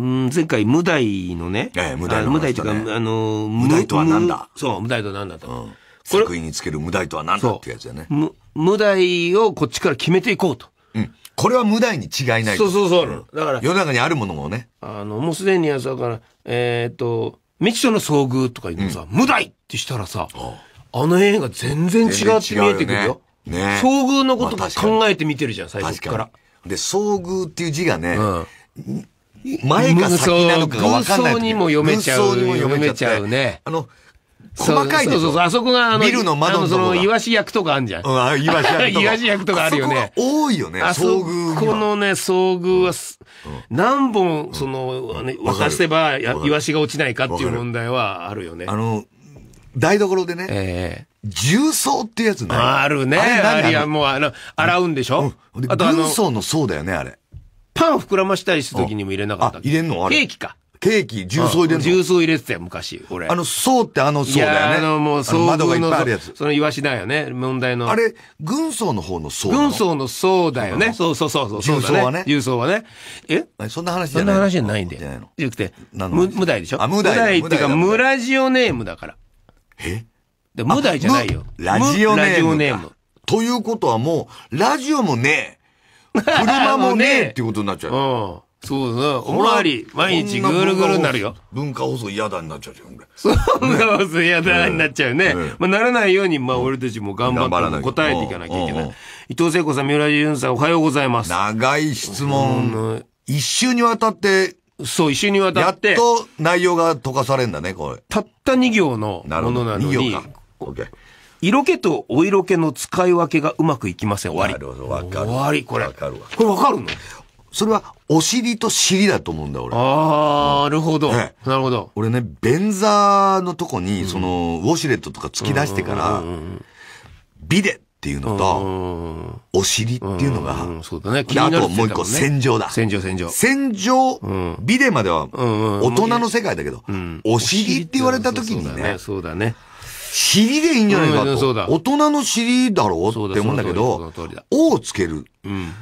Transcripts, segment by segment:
前回、無題のね。ええ、無題の、ね、無題とか、あの、無題とは何だそう、無題とは何だと。うん、作品につける無題とは何だってやつだね。無題をこっちから決めていこうと。うん。これは無題に違いない。そうそうそう。だから。世の中にあるものもね。あの、もうすでにやつだから、えー、っと、未知との遭遇とか言うのさ、うん、無題ってしたらさ、あの映画全然違って見えてくるよ。ね遭遇のこと考えて見てるじゃん、最初から。で、遭遇っていう字がね、うん前か先なのかが分かんない。にも読めちゃう。読めちゃうね。あの、細かいでしょ。そうそうあそこがあの、ビルの窓のその、イワシ役とかあるじゃん。うん、あ、イワシ役。イワシ役とかあるよね。多いよね、遭遇。このね、遭遇は、何本、その、ね、渡せば、イワシが落ちないかっていう問題はあるよね。あの、台所でね。ええ重曹ってやつね。あるね。あれあれはもう、あの、洗うんでしょ、うあとあの。重曹の層だよね、あれ。パン膨らましたりするときにも入れなかったっあ、入れんのあれケーキか。ケーキ、重曹入れるの重曹入れてたよ、昔、俺。あの、そうってあのそうだよね。あの、もう、そう。窓がいっぱいあるやつ。そのイワシだよね、問題の。あれ、軍曹の方の層軍曹の層だよね。そうそうそうそう。重曹はね。重曹はね。えそんな話じゃないそんな話じゃないんだよ。じゃなくて、無題でしょあ、無題。無題っていうか、無ラジオネームだから。え無題じゃないよ。ラジオネーム。ラジオネーム。ということはもう、ラジオもねえ。車もねえっていうことになっちゃう。うんそうだな。おまわり、毎日ぐるぐるになるよ。文化放送嫌だになっちゃうじゃん、俺。そう、文化放送嫌だになっちゃうね。まあ、ならないように、まあ、俺たちも頑張って答えていかなきゃいけない。伊藤聖子さん、三浦淳さん、おはようございます。長い質問。一週にわたって、そう、一週にわたって。やっと内容が溶かされんだね、これ。たった二行のものなのに。二行か。ケー。色気とお色気の使い分けがうまくいきません。終わり。なるほど、わかる。終わり、これ。わかるわ。これわかるのそれは、お尻と尻だと思うんだ、俺。ああ、なるほど。なるほど。俺ね、便座のとこに、その、ウォシュレットとか突き出してから、ビデっていうのと、お尻っていうのが、そうだね。あともう一個、洗浄だ。洗浄、洗浄。洗浄、ビデまでは、大人の世界だけど、お尻って言われた時にね。そうだね。尻でいいんじゃないかと。大人の尻だろうって思うんだけど、おをつける。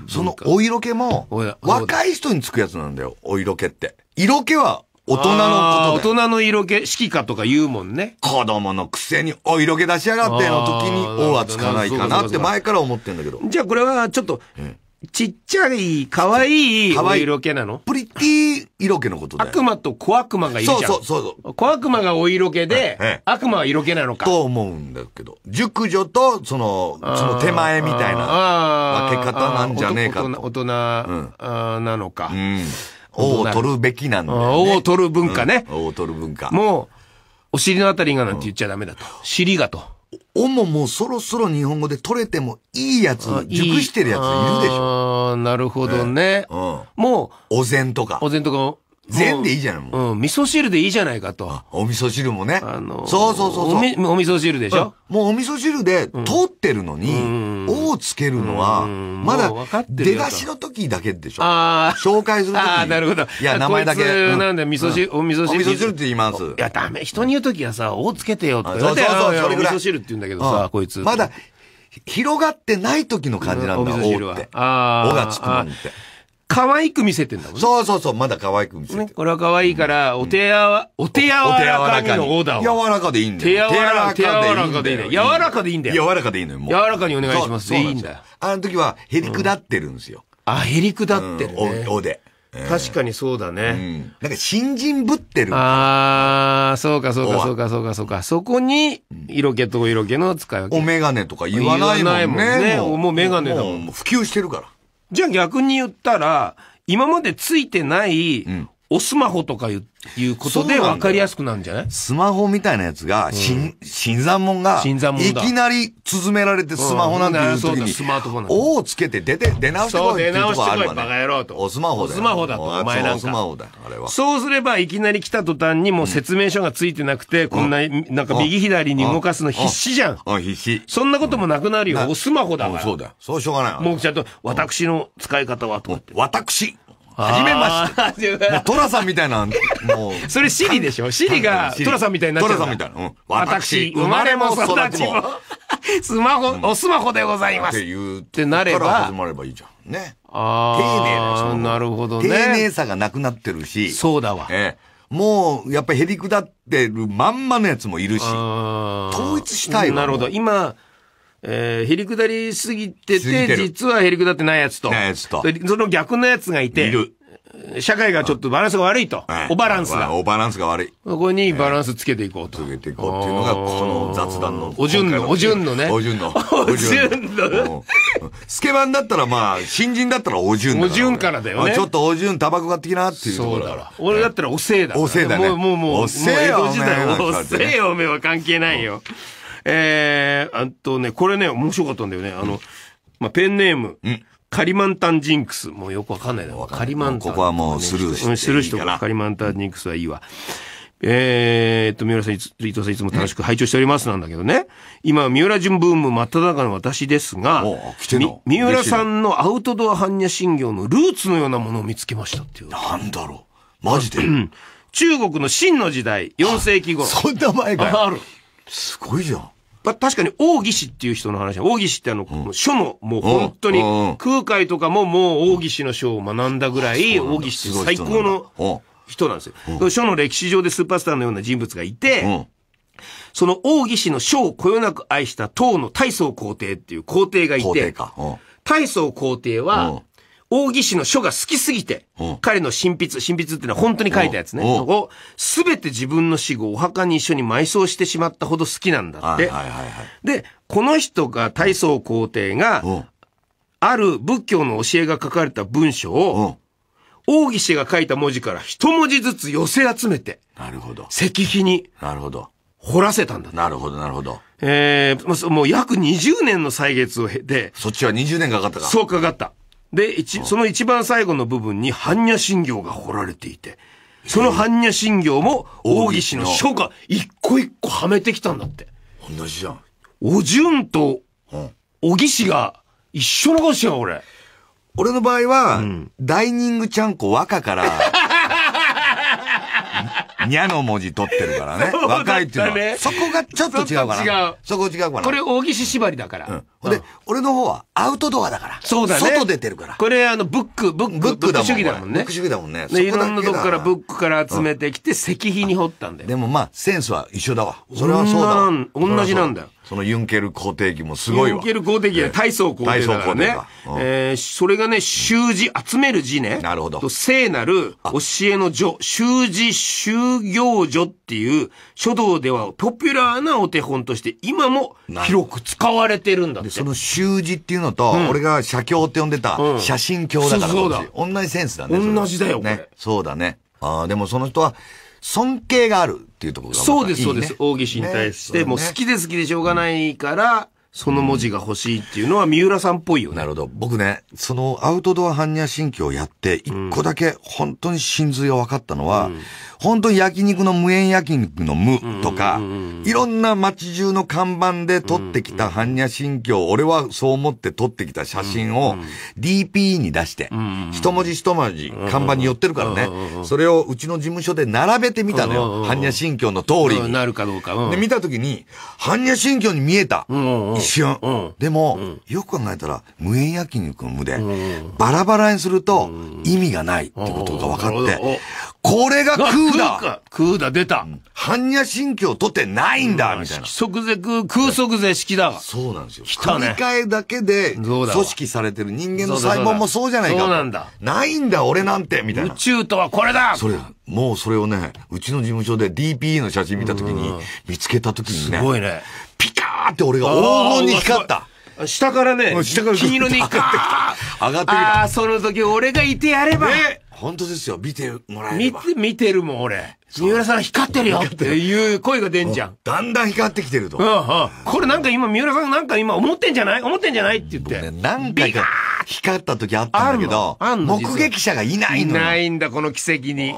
そのお色気も、若い人につくやつなんだよ、お色気って。色気は大人のこと大人の色気、指揮家とか言うもんね。子供のくせにお色気出しやがっての時に、おはつかないかなって前から思ってんだけど。じゃあこれはちょっと、ちっちゃい、かわい、かわい色気なのプリティ色気のことだよ。悪魔と小悪魔がいるじゃん。そうそうそう小悪魔がお色気で、悪魔は色気なのか。と思うんだけど。熟女と、その、その手前みたいな分け方なんじゃねえかと。大人、ああなのか。うん。王を取るべきなんだよ、王を取る文化ね。王、を取る文化。もう、お尻のあたりがなんて言っちゃダメだと。尻がと。おももうそろそろ日本語で取れてもいいやつ、熟してるやついるでしょ。ああ、なるほどね。うん、もう。お膳とか。お膳とか全でいいじゃないもう。うん、味噌汁でいいじゃないかと。お味噌汁もね。あのー、そうそうそうそうお。お味噌汁でしょ、もうお味噌汁で通ってるのに、うん、をつけるのは、まだ、出だしの時だけでしょ。ああ。紹介する時ああ、なるほど。いや、名前だけ。なんだ、味噌汁、お味噌汁。お味噌汁って言います。いや、ダメ。人に言う時はさ、おつけてよって。そうそうそう、それぐらい。味噌汁って言うんだけどさ、こいつ。まだ、広がってない時の感じなんだ、おって。ああ。おがつくのって。可愛く見せてんだもんね。そうそうそう、まだ可愛く見せてる。これは可愛いから、お手やわ、お手やわらかのオーダーを。柔らかでいいんだよ。手柔らかでいいんだよ。柔らかでいいんだよ。柔らかでいいのよ、もう。柔らかにお願いします。いいんだよ。あの時は、へりくだってるんですよ。あ、へりくだってる、お。おで。確かにそうだね。なんか新人ぶってる。ああ、そうかそうかそうかそうかそうか。そこに、色気と色気の使い分け。お眼鏡とか言わないもんね。もう眼鏡だもん。普及してるから。じゃあ逆に言ったら、今までついてないおスマホとかいういうことで分かりやすくなるんじゃないスマホみたいなやつが、しん、新参門が、新参門いきなり進められてスマホなんていう時うんそうだスマートフォンおをつけて出て、出直してこいそっうてい出うと直してこいバカ野郎とおスマホだよ。おスマホだとお前らんおスマホだあれは。そうすれば、いきなり来た途端にもう説明書がついてなくて、こんな、なんか右左に動かすの必死じゃん。あ、必死。そんなこともなくなるよ。おスマホだから。そうだよ。そうしょうがないわ。もうちゃんと、私の使い方はと思って。私はじめまして。もうトラさんみたいな、もう。それシリでしょシリがトラさんみたいになっちゃう。トラさんみたいな。うん、私、生まれも育ちも。スマホ、おスマホでございます。って言うってなれば。始まればいいじゃん。ね。ああ。丁寧な。なるほどね。丁寧さがなくなってるし。そうだわ。ええもう、やっぱりへりくだってるまんまのやつもいるし。統一したいわ。なるほど。今、えー、へりくだりすぎてて、て実はへりくだってないやつと。ないつと。その逆のやつがいて。いる。社会がちょっとバランスが悪いと。はおバランスが。オバランスが悪い。ここにバランスつけていこうと。つけていこうっていうのが、この雑談の。おじゅんの、おじゅんのね。おじゅんの。おじゅんの。スケバンだったらまあ、新人だったらおじゅんおじゅんからだよね。ちょっとおじゅん、タバコ買ってきなっていうところだから。俺だったらおせえだ。おせえだね。もうもうもう。おせえよ。おせえよ、おめは関係ないよ。えー、あとね、これね、面白かったんだよね。あの、まあ、ペンネーム。カリマンタンジンクス。もうよくわかんないな。カリマンタン、ここはもうスルーしていいスルーしてカリマンタンジンクスはいいわ。えー、っと、三浦さん、伊藤さんいつも楽しく拝聴しておりますなんだけどね。今、三浦淳ブーム真っ只中の私ですが、三浦さんのアウトドア般若心経のルーツのようなものを見つけましたっていう。なんだろう。マジで中国の秦の時代、4世紀頃。そんな前かある。すごいじゃん。まあ、確かに王義士っていう人の話、王義士ってあの、うん、書の、もう本当に、空海とかももう王義士の書を学んだぐらい、王義士って最高の人なんですよ。書の歴史上でスーパースターのような人物がいて、その王義士の書をこよなく愛した唐の大宗皇帝っていう皇帝がいて、大宗皇帝は、大義氏の書が好きすぎて、彼の親筆、親筆ってのは本当に書いたやつね、を、すべて自分の死後、お墓に一緒に埋葬してしまったほど好きなんだって。で、この人が、大宗皇帝が、ある仏教の教えが書かれた文章を、大義氏が書いた文字から一文字ずつ寄せ集めて、なるほど。石碑に、なるほど。掘らせたんだなるほど、なるほど。えー、もう約20年の歳月を経て、そっちは20年かかったか。そうかかった。で、一、その一番最後の部分に般若心経が彫られていて、その般若心経も、大岸の書が一個一個はめてきたんだって。同じじゃん。お順と、お岸が一緒のかや俺。俺の場合は、うんダイニングちゃんこ若から、にゃの文字取ってるからね。若いっていうのは。ね、そこがちょっと違うから。違う。そこ違うから。これ大岸縛りだから。うん。ほんで、俺の方はアウトドアだから。そうだね。外出てるから。これあの、ブック、ブック、ブック主義だもんね。ブック主義だもんね。いろんなとこからブックから集めてきて、石碑に彫ったんだよ。でもまあ、センスは一緒だわ。それはそうだ同じなんだよ。そのユンケル皇帝期もすごいわ。ユンケル皇帝期は大層皇帝だからね。えー、えー、それがね、習字、集める字ね。なるほど。聖なる教えの女、習字修行序っていう書道ではポピュラーなお手本として今も広く使われてるんだって。その習字っていうのと、俺が写経って呼んでた写真経だから、そうだ。同じセンスだね。同じだよ、ね。そうだね。ああ、でもその人は、尊敬があるっていうところが、ね、そうです、そうです。大岸に対して、もう好きで好きでしょうがないから、その文字が欲しいっていうのは三浦さんっぽいよね。なるほど。僕ね、そのアウトドア般若心経をやって、一個だけ本当に真髄が分かったのは、本当に焼肉の無縁焼肉の無とか、いろんな街中の看板で撮ってきた般若心経、俺はそう思って撮ってきた写真を DP に出して、一文字一文字看板に寄ってるからね、それをうちの事務所で並べてみたのよ。般若心経の通りに。なるかどうか。で、見たときに、般若心経に見えた。一瞬。でも、よく考えたら、無縁焼肉の無で、バラバラにすると意味がないってことが分かって、これが空だ空空だ、出た。般若心経を取ってないんだ、みたいな。即是空、空即是式だ。そうなんですよ。来たね。組だけで、組織されてる人間の細胞もそうじゃないか。そうなんだ。ないんだ、俺なんて、みたいな。宇宙とはこれだそれ、もうそれをね、うちの事務所で DPE の写真見たときに、見つけたときにね。すごいね。ピカーって俺が黄金に光った。下からね、下金色にガーってきた。上がってきた。ああ、その時俺がいてやれば。ね本当ですよ。見てもらえれば。見て、見てるもん、俺。三浦さん光ってるよっていう声が出んじゃん。だんだん光ってきてると。うんうん。これなんか今、三浦さんなんか今思ってんじゃない思ってんじゃないって言って。ね、なんか光った時あったんだけど、目撃者がいないのいないんだ、この奇跡に。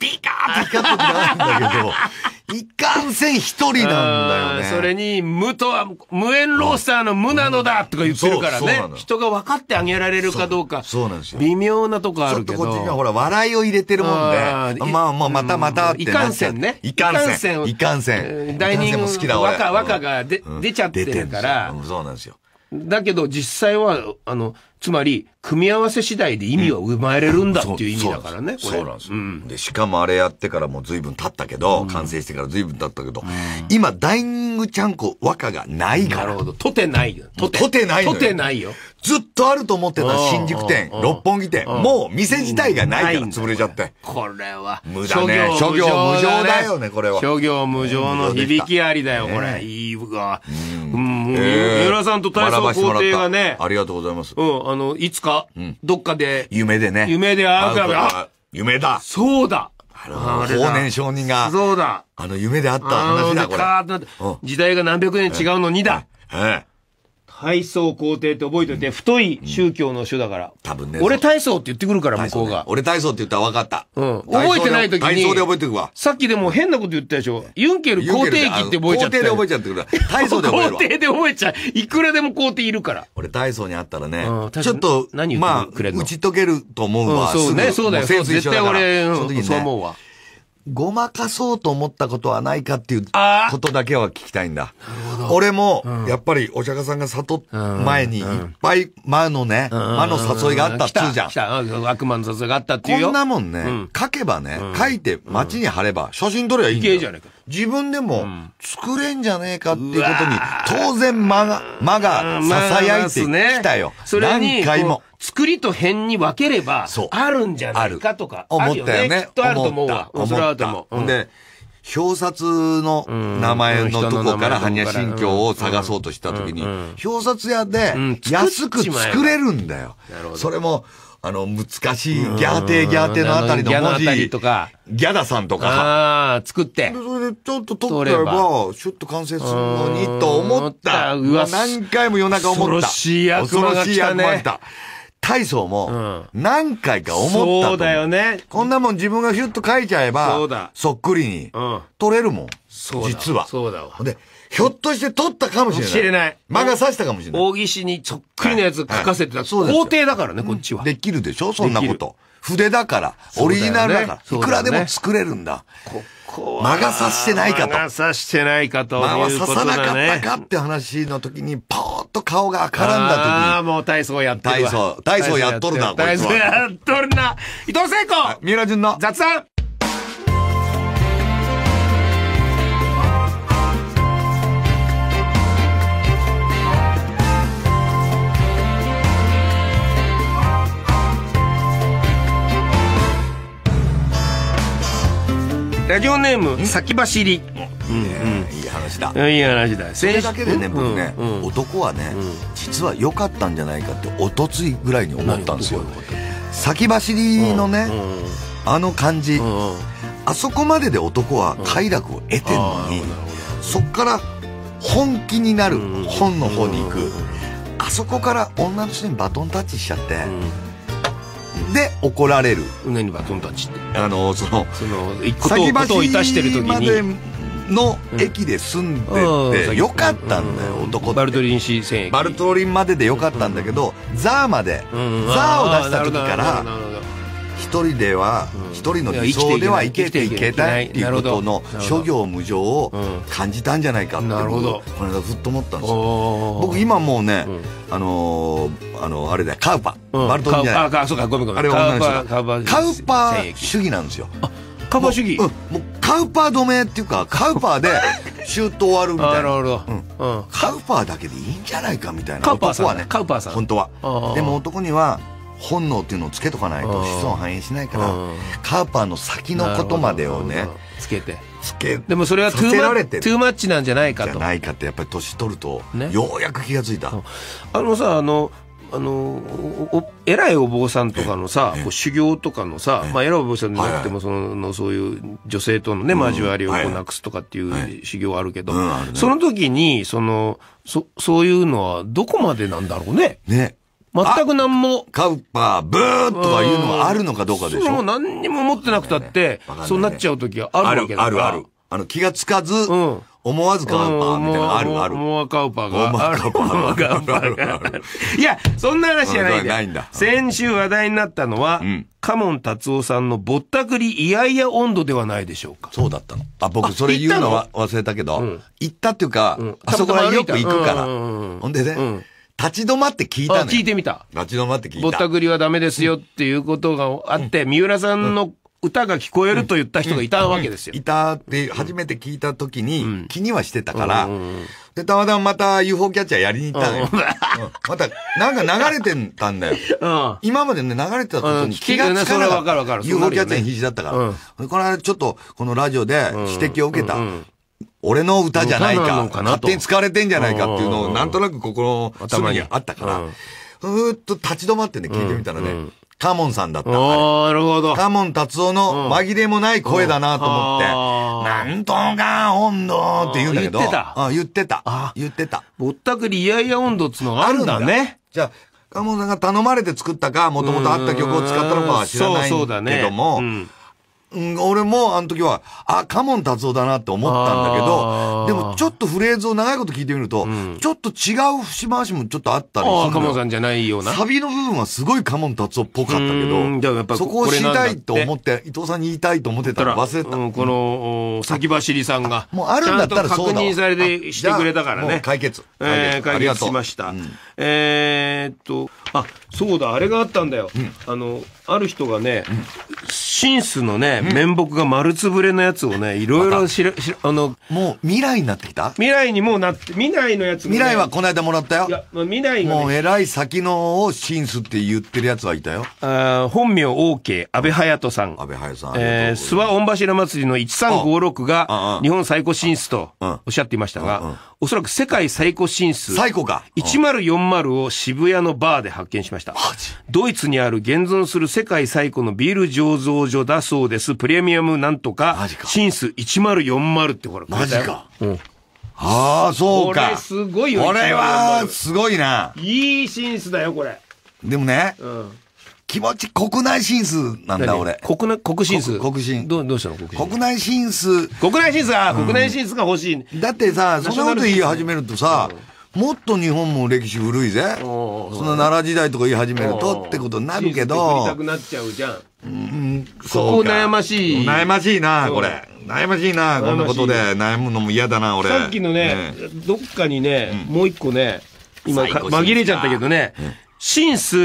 ビカーって光った時ないんだけど。いかんせん一人なんだよね。それに、無とは、無縁ロースターの無なのだとか言ってるからね。人が分かってあげられるかどうか。そうなんですよ。微妙なとこあるけど。ちょっとこっちがほら、笑いを入れてるもんで。まあまあ、またまたいかんせんね。いかんせん。いかんせん。大人も好きだ若、若がで、出ちゃってるから。そうなんですよ。だけど実際は、あの、つまり、組み合わせ次第で意味は生まれるんだっていう意味だからね、そうなんですよ、で、しかもあれやってからもう随分経ったけど、完成してから随分経ったけど、今、ダイニングちゃんこ若がないから。なるほど。とてないよ。とてないとてないよ。ずっとあると思ってた新宿店、六本木店、もう店自体がないから潰れちゃって。これは。無駄ね。諸行無常だよね、これは。諸行無常の響きありだよ、これ。いいわ。うん、う、三浦さんと大層工程がね。ありがとうございます。うん、あの、いつか、どっかで。夢でね。夢で会うから。夢だ。そうだ。あの、法年承人が。そうだ。あの、夢であった話だ、これ。時代が何百年違うのにだ。ええ。配送工程って覚えておいて、太い宗教の書だから。多分ね。俺体操って言ってくるから、向こうが。俺体操って言ったら分かった。うん。覚えてない時に。体操で覚えてくわ。さっきでも変なこと言ったでしょ。ユンケル皇帝期って覚えちゃった。皇帝で覚えちゃってくる。体操で覚えるわ。皇帝で覚えちゃう。いくらでも皇帝いるから。俺体操にあったらね、ちょっと、まあ、打ち解けると思うわ。そうね、そうだよ。絶対俺、そう思うわ。ごまかそうと思ったことはないかっていうことだけは聞きたいんだ。俺も、やっぱりお釈迦さんが悟っ前にいっぱい魔のね、魔の誘いがあったっつうじゃん。来た、悪魔の誘いがあったっていうこんなもんね、書けばね、書いて街に貼れば、写真撮ればいいんだよ。いけじゃねえか。自分でも作れんじゃねえかっていうことに、当然間が、間が囁いてきたよ。それに何回も。作りと編に分ければ、あるんじゃないかとか。思ったよね。きっとあると思うわ。思った。うん、で、表札の名前のとこから般若心経を探そうとしたときに、表札屋で安く作れるんだよ。それも、あの、難しい、ギャーテーギャーテーのあたりの文字。ギャとか。ギャダさんとか。ああ、作って。それでちょっと撮ってれば、シュッと完成するのに、と思った。うわ、何回も夜中思った。恐ろしい役魔ね。恐ろしい役魔が体操も、何回か思った、そうだよね。こんなもん自分がヒュッと書いちゃえば、そっくりに、取れるもん。実は。そうだわ。で、ひょっとして取ったかもしれない。知れない。間が刺したかもしれない。大岸にそっくりのやつ書かせてた。そうです。皇帝だからね、こっちは。できるでしょそんなこと。筆だから、オリジナルだから、いくらでも作れるんだ。ここは。が刺してないかと。間が刺してないかと。間は刺さなかったかって話の時に、ぽーっと顔が赤らんだ時に。ああ、もう体操やってる体操、体操やっとるな、体操やっとるな。伊藤聖子三浦淳の雑談ラジオネーム先走りいい話だいい話だそれだけでね僕ね男はね実は良かったんじゃないかっておとついぐらいに思ったんですよ先走りのねあの感じあそこまでで男は快楽を得てんのにそっから本気になる本の方に行くあそこから女の人にバトンタッチしちゃって、で怒られる何バトンタッチってあのそのそのをいたしてる時にの駅で住んでて、よかったんだよ、男バルトリン市線バルトリンまででよかったんだけど、ザーまで、ザーを出した時から一人では、一人の理想では生きていけないっていうことの諸行無常を感じたんじゃないかって、なるほどこの間ふっと思ったんですよ僕今もうね、あのあのあれだカウパ、バルトンじゃないあそうかごめんあれ女の人カウパ主義なんですよカウパー主義もうカウパ止めっていうか カウパーでシュート終わるみたいなカウパーだけでいいんじゃないかみたいな男はねカウパーさん本当はでも男には本能っていうのをつけとかないと子孫反映しないからカーパーの先のことまでをねつけてつけでもそれはトゥーマッチトゥーマッチなんじゃないかとじゃないかってやっぱり年取ると、ね、ようやく気が付いたあのさあのあの偉いお坊さんとかのさ、修行とかのさ、まあ、偉いお坊さんになってもその、そういう女性とのね、交わりをこうなくすとかっていう修行あるけど、その時にそのそ、そういうのはどこまでなんだろうね。ね。全く何も。カウパー、ブーとかいうのがあるのかどうかでしょ。そう、何にも持ってなくたって、そうなっちゃう時があるわけだある、ある、ある。あの、気がつかず、うん思わずカウパーみたいなのあるある。思わカウパーが。思わカウパーが。いや、そんな話じゃないんだ。んだ。先週話題になったのは、カモン達夫さんのぼったくりいやいや温度ではないでしょうか。そうだったの。あ、僕それ言うのは忘れたけど、行ったっていうか、あそこはよく行くから。ほんでね、立ち止まって聞いたのよ。聞いてみた。立ち止まって聞いた。ぼったくりはダメですよっていうことがあって、うん、三浦さんの歌が聞こえると言った人がいたわけですよ。いたって初めて聞いた時に気にはしてたから、で、たまたままた UFO キャッチャーやりに行ったのよ。また、なんか流れてたんだよ。今までね、流れてた時に気がつかなかった。UFO キャッチャーに必死だったから。この間ちょっと、このラジオで指摘を受けた。俺の歌じゃないか、か勝手に使われてんじゃないかっていうのを、なんとなく心のにあったから、ふーっと立ち止まってね、聞いてみたらね、うん、カモンさんだった。なるほど。カモン達夫の紛れもない声だなと思って、うんうん、なんとか温度って言うんだけど。言ってた。あ言ってた。言ってた。ぼったくりイヤイヤ温度っつのがあるんだね。じゃあ、カモンさんが頼まれて作ったか、もともとあった曲を使ったのかは知らないけども、うんうん、俺もあの時は、あ、カモン達夫だなって思ったんだけど、でもちょっとフレーズを長いこと聞いてみると、うん、ちょっと違う節回しもちょっとあったりする。カモンさんじゃないような。サビの部分はすごいカモン達夫っぽかったけど、そこを知りたいと思って、伊藤さんに言いたいと思ってたら忘れた。うん、この、先走りさんが。もうあるんだったらそうだ確認されてしてくれたからね。解決。解決,、えー、解決しました。うん、えー、っと、あ、そうだ、あれがあったんだよ。あの、ある人がね、シンスのね、面目が丸つぶれのやつをね、いろいろ知ら、知ら、あの、もう未来になってきた未来にもうなって、未来のやつ、ね、未来はこの間もらったよ。いや、まあ、未来が、ね、もう偉い先のをシンスって言ってるやつはいたよ。あ本名 OK、安倍隼人さん。安倍隼人さん。えー、諏訪御柱祭りの1356が、日本最古ンスとおっしゃっていましたが、おそらく世界最古進出。最古か。1040を渋谷のバーで発見しました。ドイツにある現存する世世界最古のビール醸造所だそうです。プレミアムなんとか、シンス1040ってほら、マジか。うん。ああ、そうか。これすごいよ。これは、すごいな。いいシンスだよ、これ。でもね、うん、気持ち国内シンスなんだ、俺。国内、国ンス。国進。どう、どうしたの国内ンス。国内シンあ、が、国内シンスが欲しい。だってさ、そんなこと言い始めるとさ、もっと日本も歴史古いぜ。その奈良時代とか言い始めるとってことになるけど。たくなっちゃうじゃん。うん、そう悩ましい。悩ましいな、これ。悩ましいな、こんなことで悩むのも嫌だな、俺。さっきのね、どっかにね、もう一個ね、今紛れちゃったけどね、シンス、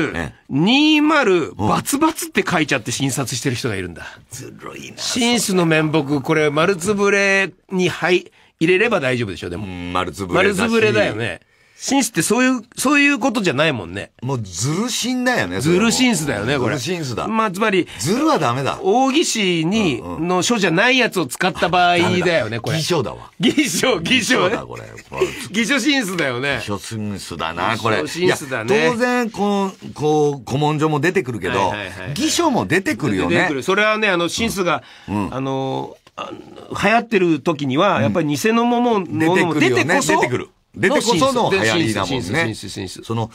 20バツバツって書いちゃって診察してる人がいるんだ。ずるいな。シンスの面目、これ、丸つぶれに、はい、入れれば大丈夫でしょ、でも。丸つぶれ丸つぶれだよ。ね。紳士ってそういう、そういうことじゃないもんね。もうずるしんだよね。ずるしんすだよね、これ。ずるしんすだ。まあ、つまり、ずるはダメだ。大義士に、の書じゃないやつを使った場合だよね、これ。偽書だわ。偽書、偽書だ、。これ。これ偽書紳士だよね。書進出だな、これ。書進出だね当然、こう、こう、古文書も出てくるけどはいはいはいはい、偽書も出てくるよ出てねく。る。それはね、あの、シんうが、あの、流行ってる時には、やっぱり偽のものも出てこそ、出てくる。出てこその流行りだもんね。その、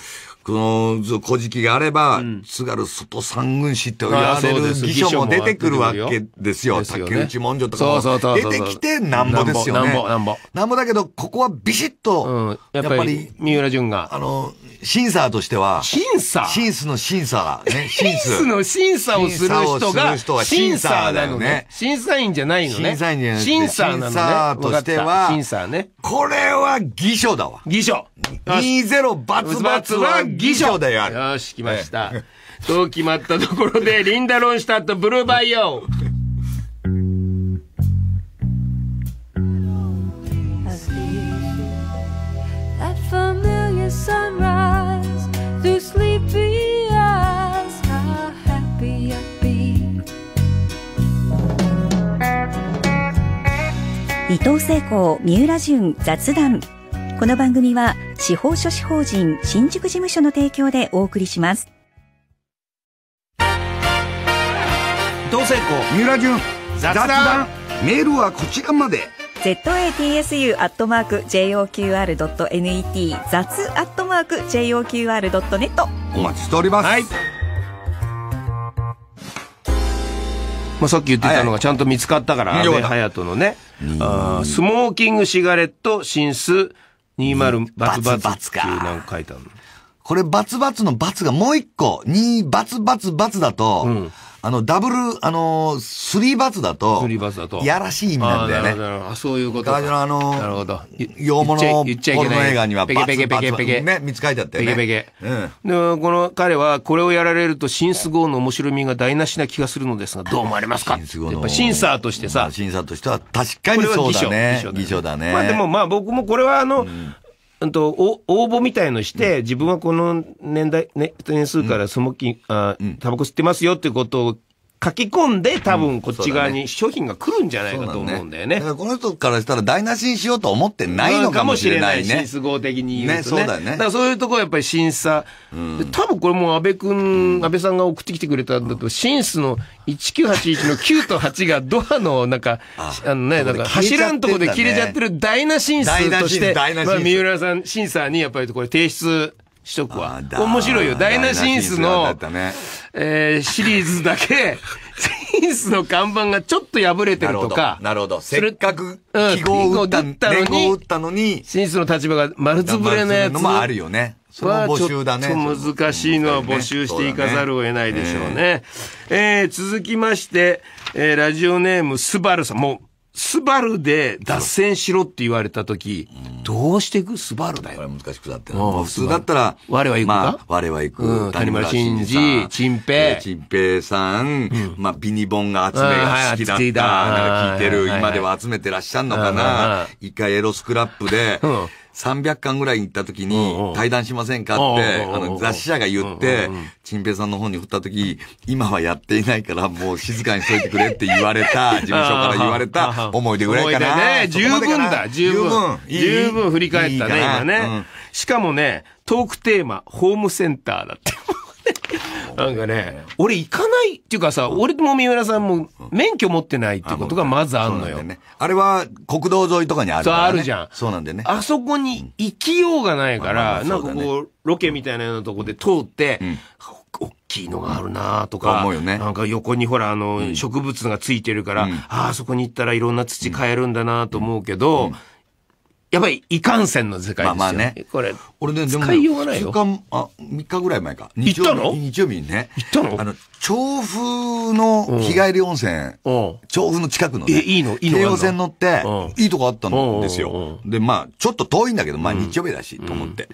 その、古事記があれば、うん、津軽外三軍師と言われる辞書も出てくるわけですよ。竹内文書とかも出てきてなんぼですよね。なんぼ、なんぼ。なんぼだけど、ここはビシッと、うん、やっぱり、三浦淳が。あの、審査としては、審査審査の審査ね、審 査。の審査をする人が、審査だよね。審査員じゃないのね。審査員じゃない。審査なのね。審査としては、審査ね。これは偽書だわ。偽書。20×× は偽よ、あよし、来ました。ええと決まったところで、リンダ・ロンシュタット、ブルーバイオ伊藤聖子三浦淳雑談この番組は司法書士法人新宿事務所の提供でお送りします同性婚三浦淳雑談メールはこちらまで zatsu.joqr.net 雑 j o q r ネットお待ちしております、はい、まあ、さっき言ってたのがちゃんと見つかったから、安倍隼人のね、あースモーキングシガレット、進出二丸バツバツっていうなんか書いてあるの。これバツバツのバツがもう一個、二バツバツバツだと、うんあの、ダブル、あのー、スリーバツだと、スリーバツだと、やらしい意味なんだよね。あそういうことか。のあのー、なるほど。洋物のポル映画にはペケペケペケペケ。ね、見つかりちゃって、ね。ペケペケ。うん。で、この彼は、これをやられると、新スゴーの面白みが台無しな気がするのですが、どう思われますか新スゴーの。やっぱ審査としてさ。審査としては、確かにそうだね。偽証だね。まあでもまあ僕もこれはあの、うんうんと、応募みたいのして、自分はこの年代、ね、年数からスモッキン、うん、あタバコ吸ってますよってことを書き込んで多分こっち側に商品が来るんじゃないかと思うんだよね。この人からしたら台無しにしようと思ってないのかもしれないね。失合的に言うとね。ねそうだよね。だからそういうところやっぱり審査。うん、多分これも安倍くん、安倍さんが送ってきてくれたんだと、シンスの1981の9と8がドアのなんか、あのね、なんか柱のとこで切れちゃってる台無しシンとして、まあ三浦さん、審査にやっぱりこれ提出しとくわ。面白いよ。ダイナシンスの、ね、えー、シリーズだけ、シンスの看板がちょっと破れてるとか。なるほど。ほどせっかく記号を打ったのに、シンスの立場が丸つぶれのやつ。もあるよね。それは募集だね。ちょっと難しいのは募集していかざるを得ないでしょうね。うねえー、続きまして、えー、ラジオネームスバルさん。もうスバルで脱線しろって言われた時、どうしていくスバルだよ。これ難しくなって普通だったら、我は行くか、まあ、我は行く。うん、谷村新司、陳平。陳平さん、まあ、ビニボンが集めが好きだった。聞いてる。今では集めてらっしゃるのかな。一回エロスクラップで、300巻ぐらい行った時に、対談しませんかって、あの、雑誌社が言って、チンペイさんの本に振った時、今はやっていないから、もう静かにしといてくれって言われた、事務所から言われた思い出ぐらいかな。ね、十分だ、十分。十分振り返ったね、今ね。しかもね、トークテーマ、ホームセンターだって。なんかね、俺行かないっていうかさ、俺も三浦さんも免許持ってないってことがまずあんのよ。ね、あれは国道沿いとかにあるから、ね、そう、あるじゃん。そうなんでね。あそこに行きようがないから、うん、なんかこう、ロケみたいなようなとこで通って、うん大きいのがあるなとか、うんね、なんか横にほら、あの、植物がついてるから、うん、ああ、そこに行ったらいろんな土買えるんだなと思うけど、うんやっぱりいかんせんの世界ですよ。まあまあね。これ。俺ね、でも、使い日、あ、3日ぐらい前か。日曜日日曜日にね。行ったのあの、調布の日帰り温泉、調布の近くのね。え、いいのいいの京王線乗って、いいとこあったんですよ。で、まあ、ちょっと遠いんだけど、まあ日曜日だし、と思って。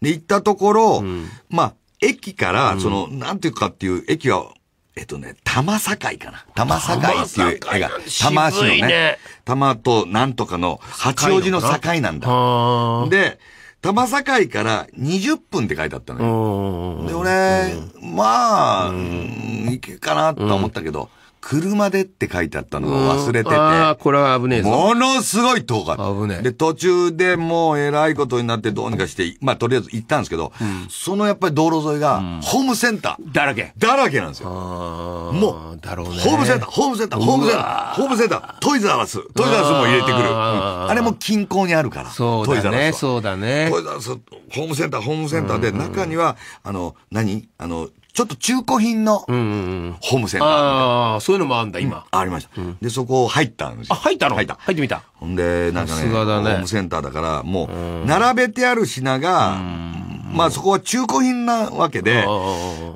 で、行ったところ、まあ、駅から、その、なんていうかっていう、駅は、えっとね、玉境かな。玉境っていう絵が、玉足のね、玉となんとかの八王子の境なんだ。で、玉境から20分って書いてあったのよ。で、俺、まあ、行けかなと思ったけど、うん車でって書いてあったのを忘れてて。ああ、これは危ねえぞ。ものすごい遠かった。危ねえ。で、途中でもう偉いことになってどうにかして、まあとりあえず行ったんですけど、うん、そのやっぱり道路沿いが、ホームセンター。だらけ。だらけなんですよ。もう、だろうね。ホームセンター、ホームセンター、ホームセンター、ホームセンター、トイザース、トイザースも入れてくる。あ,、れも近郊にあるから。そうだね、そうだね。トイザース、ホームセンター、ホームセンターで、中には、あの、何あの、ちょっと中古品のホームセンターああ、そういうのもあるんだ、今。ありました。で、そこ入ったんですよ。あ、入ったの入った。入ってみた。ほんで、なんかね、ホームセンターだから、もう、並べてある品が、まあそこは中古品なわけで、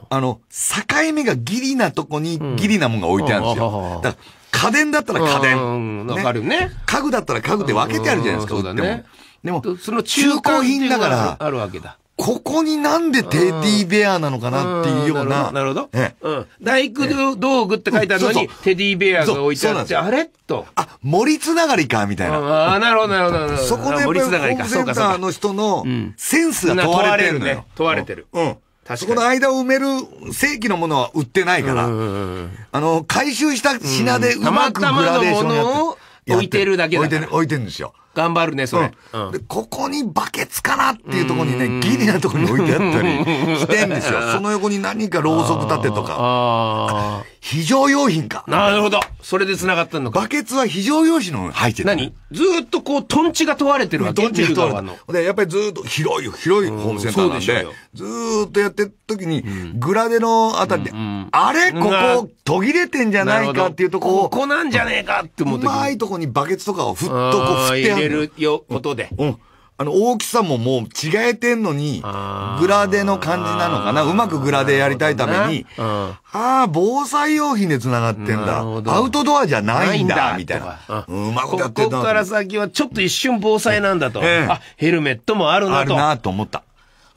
あの、境目がギリなとこにギリなもんが置いてあるんですよ。だから家電だったら家電。わかるね。家具だったら家具って分けてあるじゃないですか、売っても。でも、その中古品だから、あるわけだ。ここになんでテディベアなのかなっていうような。なるほど。ええ、うん。大工道具って書いてあるのに、テディベアが置いてあって、あれと。あ、森つながりかみたいな。ああ、なるほど、なるほど。そこで、森つながりか。センターの人のセンスが問われてるの問われてる。うん。そこの間を埋める正規のものは売ってないから、あの、回収した品でうまくグラデーションやってる。置いてるだけだ置いてるんですよ。頑張るね、それ。で、ここにバケツかなっていうところにね、ギリなところに置いてあったりしてんですよ。その横に何かろうそく立てとか。非常用品か。なるほど。それで繋がったのか。バケツは非常用紙の入ってる。何ずっとこう、トンチが問われてるわけ。トンチが問われてる。で、やっぱりずっと広い、広いホームセンターなんで、ずっとやってる時に、グラデのあたりで、あれここ途切れてんじゃないかっていうとこを。ここなんじゃねえかって思って。うまいとこにバケツとかをふっとこう振ってやる。入れるよ、ことで。うん。あの、大きさももう違えてんのに、グラデの感じなのかなうまくグラデやりたいために、ねああ、防災用品で繋がってんだ。アウトドアじゃないんだ、んだみたいな。うまくやってたここから先はちょっと一瞬防災なんだと。えあ、ヘルメットもあるなと。あるなと思った。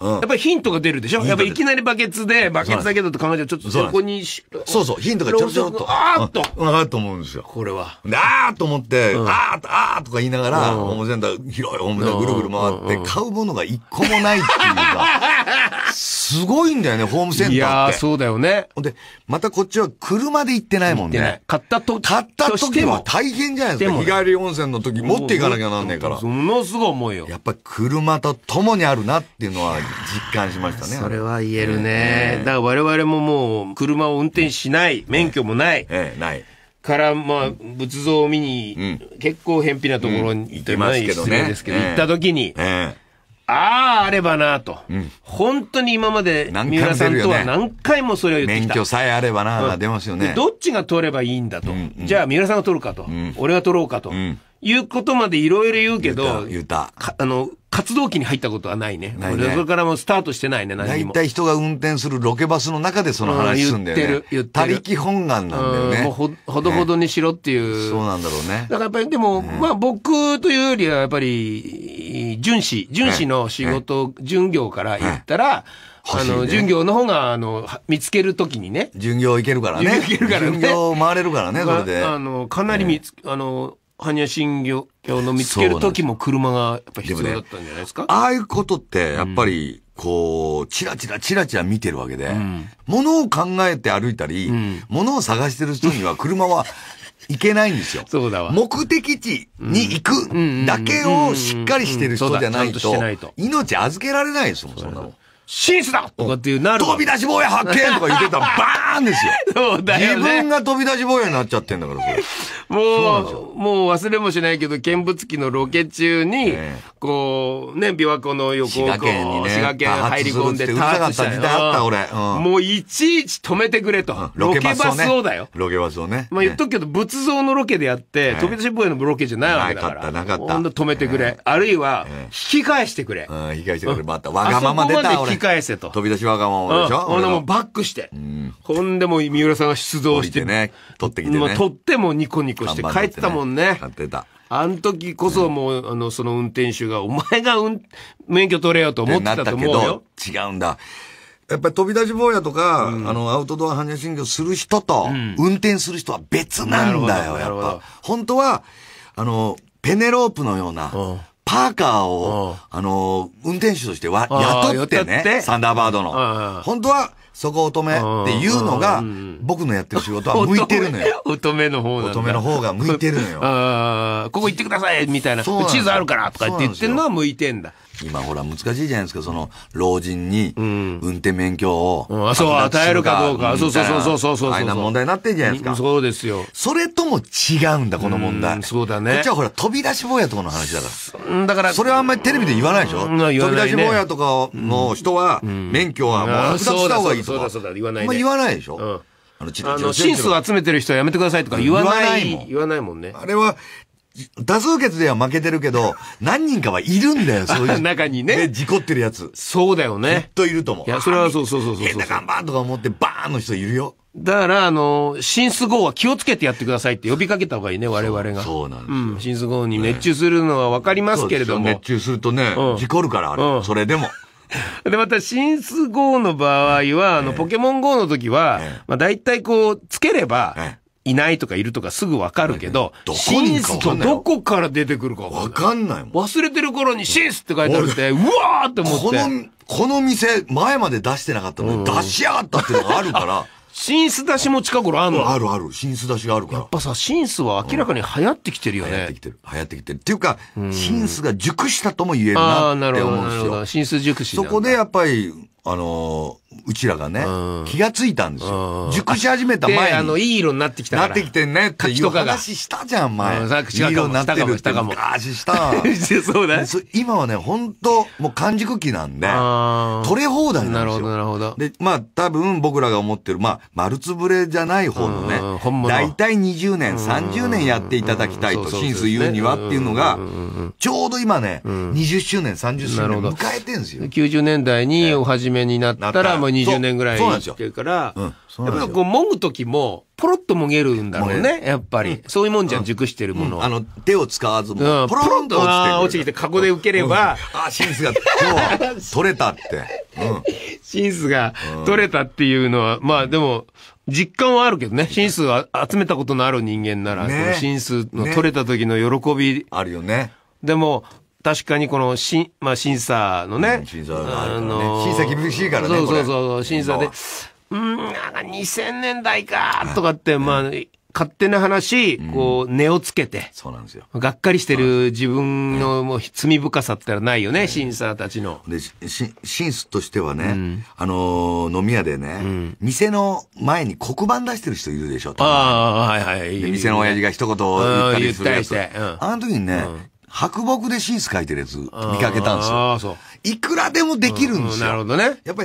やっぱりヒントが出るでしょやっぱいきなりバケツで、バケツだけだと考えちゃうちょっとそこにそうそう、ヒントがちょちょっと。あーっと。わかると思うんですよ。これは。で、あーっと思って、あーっと、あーとか言いながら、ホームセンター、広いホームセンターぐるぐる回って、買うものが一個もないっていうか。すごいんだよね、ホームセンターって。いやそうだよね。ほんで、またこっちは車で行ってないもんね。買ったと買った時は大変じゃないですか。日帰り温泉の時持っていかなきゃなんねえから。ものすごい重いよ。やっぱ車と共にあるなっていうのは実感しましたね。それは言えるね。だから我々ももう車を運転しない、免許もない。ええ、ない。から、まあ、仏像を見に、結構偏僻なところに行ってまですけど、行った時に、ええあああればなと、うん、本当に今まで三浦さんとは何回もそれを言ってきた、ね、免許さえあればな、うん、出ますよねどっちが取ればいいんだと、うんうん、じゃあ三浦さんが取るかと、うん、俺が取ろうかと、いうことまでいろいろ言うけど、言た。あの、活動期に入ったことはないね。ないねそれからもうスタートしてないね、何も。大体人が運転するロケバスの中でその話すんだよね。言ってる、言ってる。他力本願なんだよね。もうほほどほどにしろっていう、ね、そうなんだろうね。だからやっぱりでも、ね、まあ僕というよりはやっぱり、巡視、巡視の仕事、巡業から言ったら、あの、巡業の方が、あの、見つけるときにね。巡業行けるからね。行 けるからね。巡業回れるからね、それで。あの、かなり見つ、あの、般若心経の見つける時も車がやっぱ必要だったんじゃないですか、ね、ああいうことってやっぱり、こう、チラチラチラチラ見てるわけで、うん、物を考えて歩いたり、うん、物を探してる人には車は行けないんですよ。そうだわ。目的地に行くだけをしっかりしてる人じゃないと、命預けられないですもん、そんなの。紳士だとかっていうなる。飛び出し坊や発見とか言ってたらバーンですよ。そうだよ、ね、自分が飛び出し坊やになっちゃってんだから、そもう、もう忘れもしないけど、見物機のロケ中に、ね、こう、ね、琵琶湖の横を滋賀県にね、滋賀県入り込んで、多発した時代あった俺、うん、もういちいち止めてくれと。うん、ロケバスを、ね、だよ。ロケバスを。まあ言っとくけど、仏像のロケでやって、飛び出し坊やのロケじゃないわけだから。なかった、なかった。ほんと止めてくれ。あるいは、引き返してくれ。うん、引き返してくれ。また、わがまま出た俺。き返せと。飛び出しわがままでしょ俺もバックして。ほんでも三浦さんが出動して。ね。取ってきてね。取ってもニコニコして帰ってたもんね。帰ってた。あの時こそもう、あの、その運転手が、お前が運、免許取れよと思ってたと思うよ。違うんだ。やっぱり飛び出し坊やとか、うん、あの、アウトドア反射神経する人と、運転する人は別なんだよ、やっぱ。本当は、あの、ペネロープのような、パーカーを、あの、運転手としては雇ってね、サンダーバードの。本当は、そこ乙女っていうのが、僕のやってる仕事は向いてるのよ。乙女の方乙女の方が向いてるのよ。ここ行ってくださいみたいな。地図あるからとかって言ってるのは向いてんだ。今ほら難しいじゃないですか、その、老人に、運転免許を、うん、そう、与えるかどうか。そうそうそうそうそうそう。あんな問題になってんじゃないですか。そうですよ。それとも違うんだ、この問題。そうだね。こっちはほら、飛び出し坊やとかの話だから。だから、それはあんまりテレビで言わないでしょう飛び出し坊やとかの人は、免許はもう剥奪した方がいいとか。そうだそうだ、言わない。言わないでしょあの、真数集めてる人はやめてくださいとか言わない。言わないもんね。あれは、多数決では負けてるけど、何人かはいるんだよ、そういう。中にね。で、事故ってるやつ。そうだよね。っといると思う。いや、それはそうそうそうそうそう。変な看板とか思って、バーンの人いるよ。だから、あの、新ス号は気をつけてやってくださいって呼びかけた方がいいね、我々が。そうなんですよ。うん、新ス号に熱中するのはわかりますけれども。熱中するとね、うん、事故るから、あれ、うん、それでも。で、また、新ス号の場合は、あの、ポケモン号の時は、まあ、大体こう、つければ、いないとかいるとかすぐわかるけど、どシンスとどこから出てくるかわかんないもん。忘れてる頃にシンスって書いてあるって、うわーって思って。この、この店、前まで出してなかったのに、出しやがったっていうのがあるから、シンス出しも近頃あるの、あるある。シンス出しがあるから。やっぱさ、シンスは明らかに流行ってきてるよね。うん、流行ってきてる。流行ってきてる。っていうか、シう、スが熟したとも言えるなって思うんですよ。ンス熟しそこでやっぱり、あのー、うちらがね、気がついたんですよ。熟し始めた前に。あの、いい色になってきたから。なってきてんねっていう話したじゃん、前。さっいい色になってるって昔した。そうだ今はね、本当もう完熟期なんで、取れ放題なんですよ。なるほど、なるほど。で、まあ、多分僕らが思ってる、まあ、丸つぶれじゃない方のね、大体20年、30年やっていただきたいと、真水言うにはっていうのが、ちょうど今ね、20周年、30周年迎えてるんですよ。90年代にお始めめになったらもう20年ぐらい行てるから、やっぱこう、もぐ時も、ポロッともげるんだろうね、やっぱり。そういうもんじゃん、熟してるもの。あの、手を使わずも、ポロッと落ちて落きて、カゴで受ければ。あ、シンスが、今日、取れたって。シンスが取れたっていうのは、まあでも、実感はあるけどね。シンスは集めたことのある人間なら、シンスの取れた時の喜び。あるよね。でも、確かにこのし、まあ、審査のね、審査あの審査厳しいからねそうそうそう審査でうんなんか2000年代かとかって、まあ勝手な話、こう、根をつけて、そうなんですよ。がっかりしてる自分のもう罪深さってのはないよね、審査たちの。で、し、審査としてはね、あの、飲み屋でね、店の前に黒板出してる人いるでしょ、ああ、はいはい。店の親父が一言言ったりするやつ。あの時にね、白木でシース書いてるやつ見かけたんですよ。いくらでもできるんですよ。なるほどね。やっぱ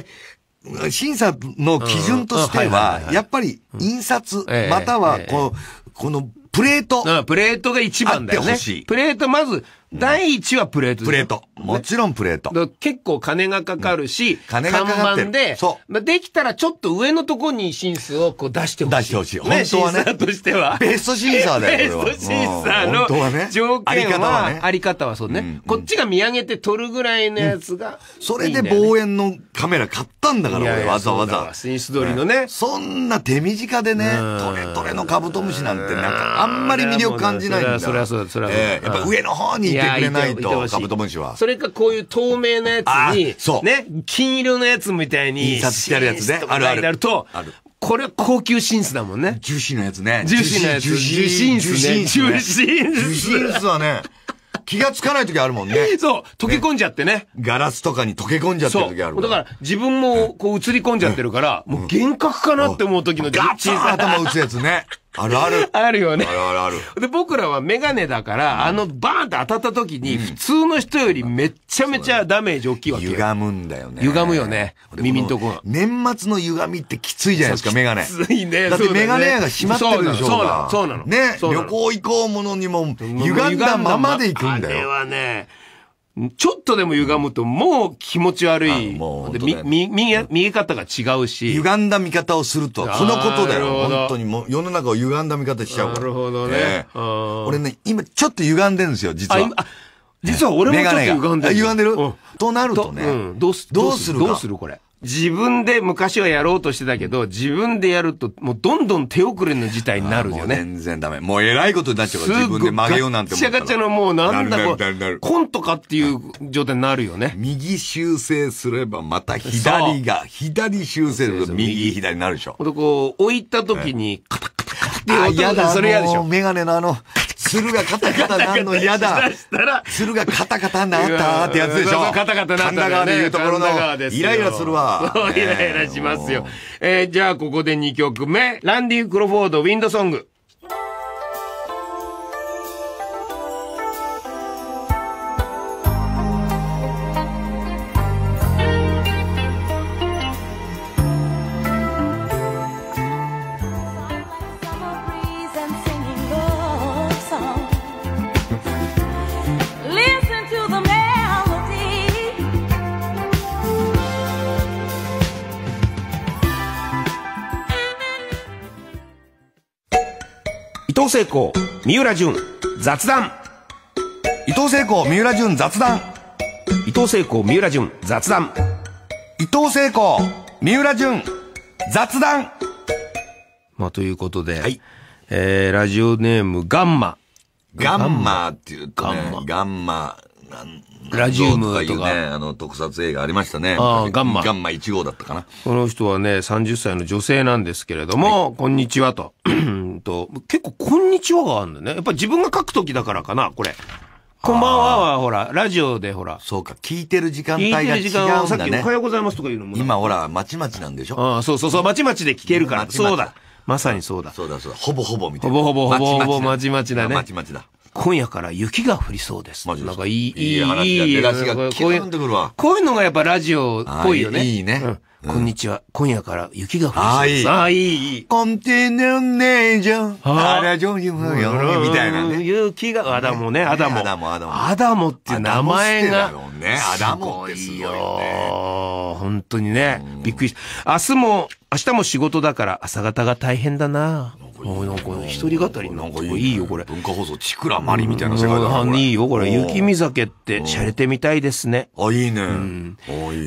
り、審査の基準としては、やっぱり印刷、またはこの、このプレート。プレートが一番だよね。プレート、まず、第一はプレートプレート。もちろんプレート。結構金がかかるし、金がかかる。看で、そう。できたらちょっと上のとこに審査をこう出してほしい。出してほしい。本当はね。としては。ベスト審査だよ、ベスト審査の条件は、あり方はそうね。こっちが見上げて撮るぐらいのやつが。それで望遠のカメラ買ったんだから、俺わざわざ。選手通りのね。そんな手短でね、トレトレのカブトムシなんて、なんかあんまり魅力感じないんだ。そりゃそうだ、そりゃそうだ。やっぱ上の方にてくれないと、カブトムシは。それかこういう透明なやつに、そう、ね、金色のやつみたいに、印刷してあるやつね。あるある。あると、これは高級シンスだもんね。ジューシーなやつね。ジューシーなやつ。ジューシーンスね。ューシンス。ューシーンスはね。気がつかない時あるもんね。そう。溶け込んじゃってね。ガラスとかに溶け込んじゃってる時あるもん、ね。だから、自分もこう映り込んじゃってるから、もう幻覚かなって思う時のガッツン頭打つやつね。あるある。あるよね。あるあるある。で、僕らはメガネだから、あの、バーンって当たった時に、普通の人よりめちゃめちゃダメージ大きいわけよ。歪むんだよね。歪むよね。耳んとこ年末の歪みってきついじゃないですか、メガネ。きついね。だってメガネ屋が閉まってるでしょそうなの、そうなの。ね、旅行行こうものにも、歪んだままで行くんだよ。あれはね、ちょっとでも歪むと、もう気持ち悪い。もう、ね、見、み、見え方が違うし。歪んだ見方をするとは、このことだよ。本当にもう、世の中を歪んだ見方しちゃうから。なるほどね。俺ね、今、ちょっと歪んでるんですよ、実は。実は俺もちょっと歪んでる。歪んでる、うん、となるとね、うん、どうす、どうするどうするこれ。自分で昔はやろうとしてたけど、自分でやると、もうどんどん手遅れの事態になるよね。全然ダメ。もうえらいことになっちゃうから、自分で曲げようなんて思ったら。ガチャガチャのもうなんだろう、コントかっていう状態になるよね。右修正すればまた左が、左修正すれば右左になるでしょ。こう、置いた時にカタカタカタって嫌だ、それ嫌でしょ。メガネのあの、鶴がカタカタなんの嫌だ。鶴がカタカタなったってやつでしょ。カタカタなった、ね。神田川でいうところの。イライラするわ。イライラしますよ。えー、じゃあここで2曲目。ランディ・クロフォード、ウィンドソング。藤聖子三浦淳雑談伊藤聖子三浦淳雑談伊藤聖子三浦淳雑談伊藤聖子三浦淳雑談まあということで、はい、えー、ラジオネームガンマガンマっていうと、ね、ガンマなんラジウムとかね、あの特撮映画ありましたね。ああ、ガンマ。ガンマ1号だったかな。この人はね、30歳の女性なんですけれども、はい、こんにちはと。と、結構、こんにちはがあるんだね。やっぱ自分が書くときだからかな、これ。こんばんはは、ほら、ラジオでほら。そうか、聞いてる時間帯が違うんだね。聞いてる時間さっきおはようございますとか言うのも。今ほら、まちまちなんでしょああ、そうそうそう、まちまちで聞けるから。そうだ。まさにそうだ。そうだそうだ。ほぼほぼみたいな。ほぼほぼほぼほぼまちまちだね。まちまちだ。今夜から雪が降りそうです。マジですなんかいい、いい話出だしがこういう、こういうのがやっぱラジオっぽいよね。いいね。こんにちは。今夜から雪が降りそうああ、いい。コンティヌネージョン。あら、ジョニムよろみたいなね。雪が、アダモね、アダモ。アダモ、アダモ。アダモっていう名前が。アダモってすごいよ。本当にね。びっくりした。明日も、明日も仕事だから朝方が大変だな。なんか一人語りなんかいいよこれ。文化放送ちくらまりみたいな世界だね。いいよこれ。雪見酒って洒落てみたいですね。あいいね。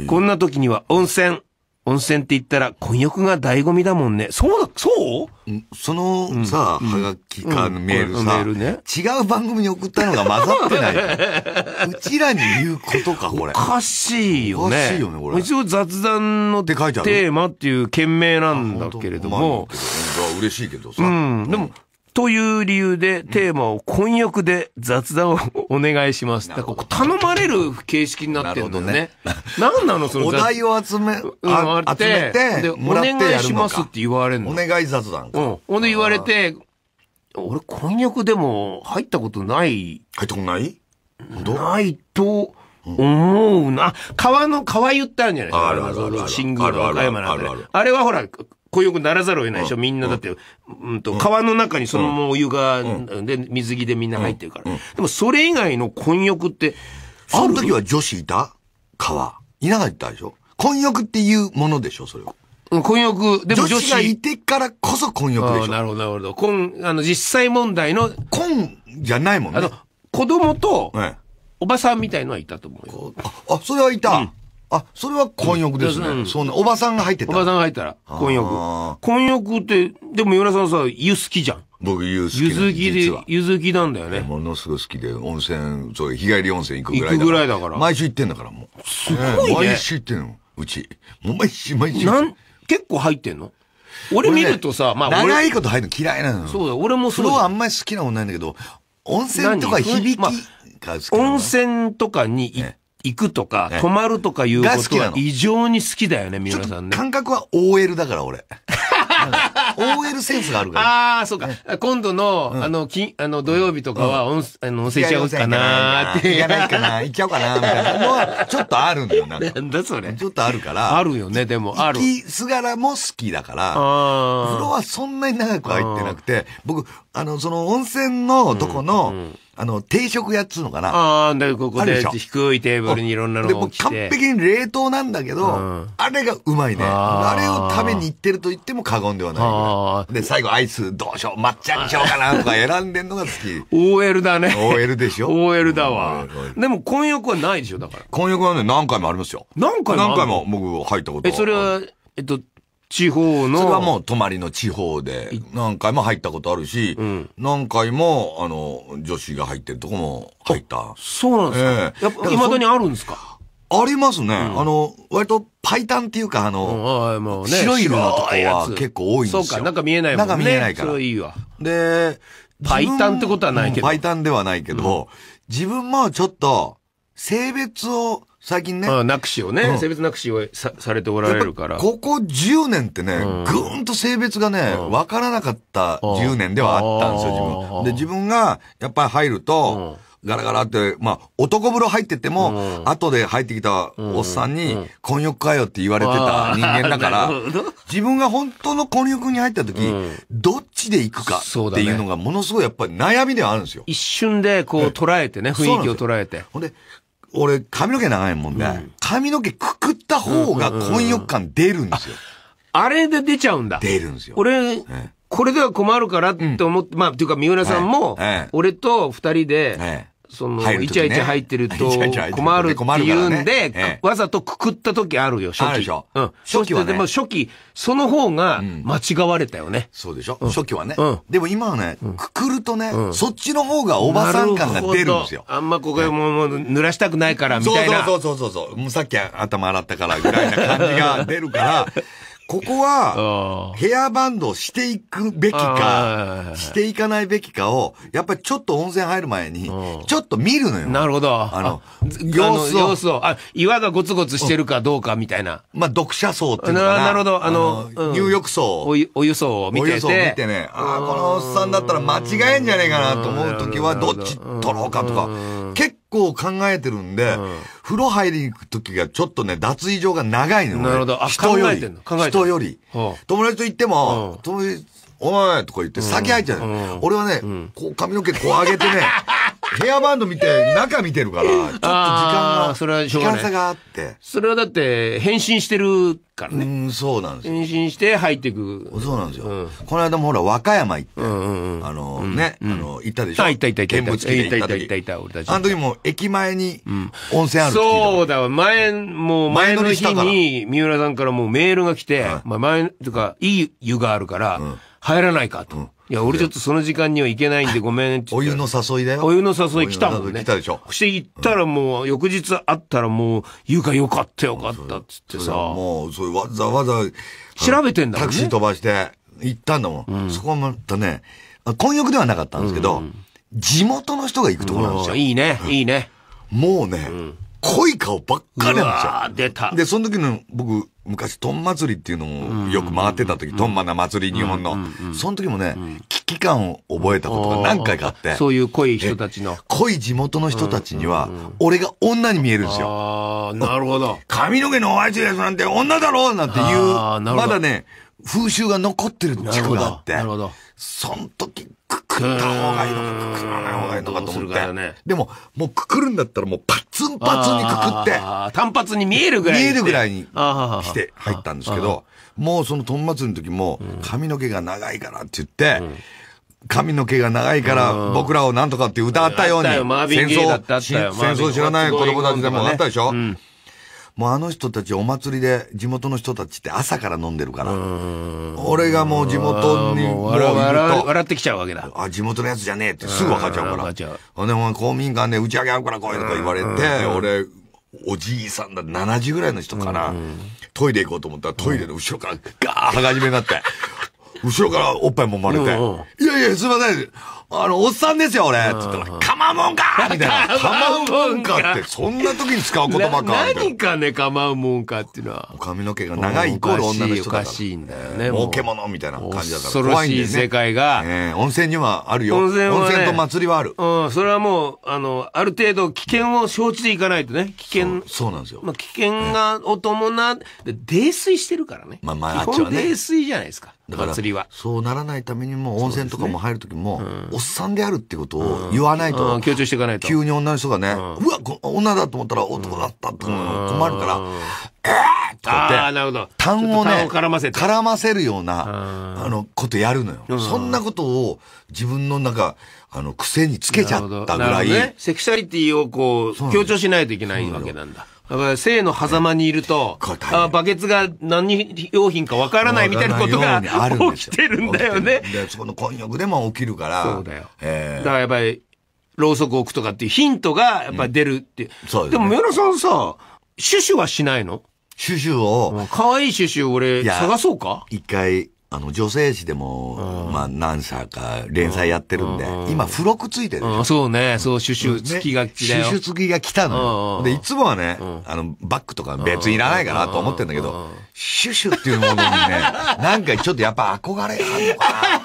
こんな時には温泉。温泉って言ったら、混浴が醍醐味だもんね。そうだ、そうそのさ、うん、はがきか、うん、メールさ、ルね、違う番組に送ったのが混ざってない。うちらに言うことか、これ。おかしいよね。おかしいよね、これ。一応雑談のテーマっていう件名なんだけれども。まあ、嬉しいけどさ。うん。でも、という理由でテーマを混浴で雑談をお願いします。だから頼まれる形式になってるんだよね。な、ね、んなのそのお題を集め、集めて、で、お願いしますって言われるの。お願い雑談か。うん。ほんで言われて、俺婚約でも入ったことない。入ったことないないと、思うな。川の、川言ったんじゃないですか。あるあるある。シングル、和歌山なんで。あれはほら、こよくならざるを得ないでしょ、みんなだって、うんと、川の中にそのままお湯が、で、水着でみんな入ってるから。でも、それ以外の混浴って、あの時は女子いた川。いなかったでしょ混浴っていうものでしょ、それは。混浴、でも女子がいてからこそ混浴でしょ。なるほど、なるほど。混、あの、実際問題の。混じゃないもんね。あの、子供と、おばさんみたいのはいたと思うよ。あ、あそれはいた。あ、それは混浴ですね。うん、そうね。おばさんが入ってた。おばさんが入ったら、混浴。混浴って、でも、ヨラさんさ、湯好きじゃん。僕、湯好き。湯好きで、湯好きなんだよね。ものすごい好きで、温泉、そう、日帰り温泉行くぐらいだから。行くぐらいだから。毎週行ってんだから、もう。すごいね。毎週行ってんの、うち。もう毎週、毎週。なん、結構入ってんの俺見るとさ、まあ、長いこと入るの嫌いなの。そうだ、俺もそう。風呂はあんまり好きなもんないんだけど、温泉とか響きが好温泉とかに行っ行くとか、泊まるとかいうことは異常に好きだよね、三浦さんね。感覚は OL だから俺。OL センスがあるから。ああ、そうか。今度の、あの、金、あの、土曜日とかは、温泉行っちゃおうかなーって。行かないかな、行っちゃおうかな、みたいなのは、ちょっとあるんだよ、なんだそれ。ちょっとあるから。あるよね、でも、ある。好きすがらも好きだから、風呂はそんなに長く入ってなくて、僕、あの、その温泉のとこの、あの、定食屋っつうのかな。ああ、で、ここで低いテーブルにいろんなのて。でも完璧に冷凍なんだけど、うん、あれがうまいねあ。あれを食べに行ってると言っても過言ではないで、最後アイスどうしよう、抹茶にしようかなとか選んでんのが好き。OL だね。OL でしょ ?OL だわ。でも、混浴はないでしょ、だから。混浴はね、何回もありますよ。何回も何回も僕入ったことえ、それは、えっと、地方の。それはもう泊まりの地方で、何回も入ったことあるし、うん、何回も、あの、女子が入ってるとこも入った。そうなんですか、えー、やっぱ、未だにあるんですかありますね。うん、あの、割と、パイタンっていうか、あの、うんあね、白い色のとこは結構多いんですよ。そうか、か見えないもんね。見えないから。いいで、パイタンってことはないけど。パイタンではないけど、自分もちょっと、性別を、最近ね。ああなくしをね、うん性別なくしをさされておられるから。ここ10年ってね、ぐーんと性別がね、わからなかった10年ではあったんですよ、自分。で、自分が、やっぱり入ると、ガラガラって、まあ、男風呂入ってても、後で入ってきたおっさんに、婚欲かよって言われてた人間だから、自分が本当の婚欲に入った時、どっちで行くかっていうのがものすごいやっぱり悩みではあるんですよ。一瞬でこう捉えてね、雰囲気を捉えて。ほんで、俺髪の毛長いもんで、髪の毛くくった方が混欲感出るんですよ。あれで出ちゃうんだ。出るんですよ。俺、これでは困るからって思って、まあ、とていうか、三浦さんも、俺と二人で、その、ね、イチャイチャ入ってると 困るっていうんで、ね、わざとくくった時あるよ、初期。あるでしょ。うん。初期は、ね、でも初期、その方が間違われたよね。そうでしょ、うん、初期はね、うん。でも今はね、くくるとね、うん、そっちの方がおばさん感が出るんですよ。あんまここもう、濡らしたくないからみたいな。そうそうそうそうそう。もうさっき頭洗ったからぐらいな感じが出るから、ここは、ヘアバンドをしていくべきか、していかないべきかを、やっぱりちょっと温泉入る前に、ちょっと見るのよ。なるほど。あの、様子を。様子を。あ、岩がゴツゴツしてるかどうかみたいな。まあ、読者層っていうのかな。なるほど。あの、入浴層。お湯、お湯層を見てて。お湯層を見てね、ああ、このおっさんだったら間違えんじゃねえかなと思うときは、どっち取ろうかとか。結構考えてるんで、風呂入りに行く時がちょっとね、脱衣場が長いのよ、ね。なるほど。人より。人より。友達と行っても、友達、おいとか言って先入っちゃう、俺はね、こう髪の毛こう上げてね、ヘアバンド見て、中見てるから、ちょっと時間が、それは時間差があって。それはだって、変身してるからね。うん、そうなんですよ。変身して入っていく。そうなんですよ。この間もほら、和歌山行って、あのね、あの、行ったでしょ。行った行った行った。行った行った行った行った、俺たち。あの時も駅前に温泉あるそうだわ、前、もう前の日に、三浦さんからもうメールが来て、前、とか、いい湯があるから、入らないかと。いや、俺ちょっとその時間には行けないんでごめんってお湯の誘いだよ。お湯の誘い来たもんね。来たでしょ。そして行ったらもう、翌日会ったらもう、ゆかよかったよかったっつってさ。もう、それわざわざ、調べてんだもんね。タクシー飛ばして行ったんだもん。そこはまたね、混浴ではなかったんですけど、地元の人が行くところなんですよ。いいね、いいね。もうね、濃い顔ばっかりなんですよ。出た。で、その時の僕、昔、トン祭りっていうのをよく回ってた時、トンマな祭り、日本の。その時もね、危機感を覚えたことが何回かあって。そういう濃い人たちの。濃い地元の人たちには、俺が女に見えるんですよ。なるほど。髪 の毛のおあいつやつなんて女だろうなんていう、まだね、風習が残ってる地区があって。なるほど。その時くくった方がいいのか、くくらない方がいいのかと思って。ね、でも、もうくくるんだったらもうパツンパツンにくくって。単発に見えるぐらい見えるぐらいにして入ったんですけど、もうそのトンマツの時も髪の毛が長いからって言って、うん髪の毛が長いから僕らをなんとかって歌ったように、戦争、戦争知らない子供たちでもあったでしょ、うんもうあの人たちお祭りで地元の人たちって朝から飲んでるから。俺がもう地元にもう笑笑ってきちゃうわけだ。あ、地元のやつじゃねえってすぐ分かっちゃうから。ほんで、公民館で打ち上げあうから来いとか言われて、俺、おじいさんだ、7時ぐらいの人かな。トイレ行こうと思ったらトイレの後ろからガーッはがじめになって、後ろからおっぱいもまれて、いやいや、すいません。あの、おっさんですよ、俺つったら、かまもんかみたいな。かまもんかって、そんな時に使う言葉か。何かね、かまうもんかっていうのは。髪の毛が長いイコール女の人おかしいんだよね。儲け物みたいな感じだから。恐ろしい世界が。温泉にはあるよ。温泉温泉と祭りはある。うん、それはもう、あの、ある程度危険を承知でいかないとね。危険。そうなんですよ。まあ、危険が、お伴、泥酔してるからね。まあまあ、あっちはね。泥酔じゃないですか。だから祭りはそうならないためにも温泉とかも入る時も、おっさんであるってことを言わないと、強調していかないと急に女の人がね、うわ女だと思ったら男だったって困るから、えーとってあなるほど単をね絡ませ絡ませるようなあのことやるのよ、そんなことを自分の中あの癖につけちゃったぐらい、ね、セクシャリティをこう強調しないといけないわけなんだ生の狭間にいると、あバケツが何用品かわからないみたいなことが起きてるんだよね。で、そこの混浴でも起きるから。そうだよ。だからやっぱり、ろうそく置くとかっていうヒントがやっぱり出るっていう。うん、そうで、ね、でも、三浦さんさ、シュシュはしないのシュシュを。可愛いシュシュ俺探そうか一回あの、女性誌でも、まあ、何社か連載やってるんで、今、付録ついてるでしょ。そうね、そう、シュシュ付きが来たよ。シュシュ付きが来たのよ。で、いつもはね、あの、バッグとか別にいらないかなと思ってんだけど、シュシュっていうものにね、なんかちょっとやっぱ憧れあんのか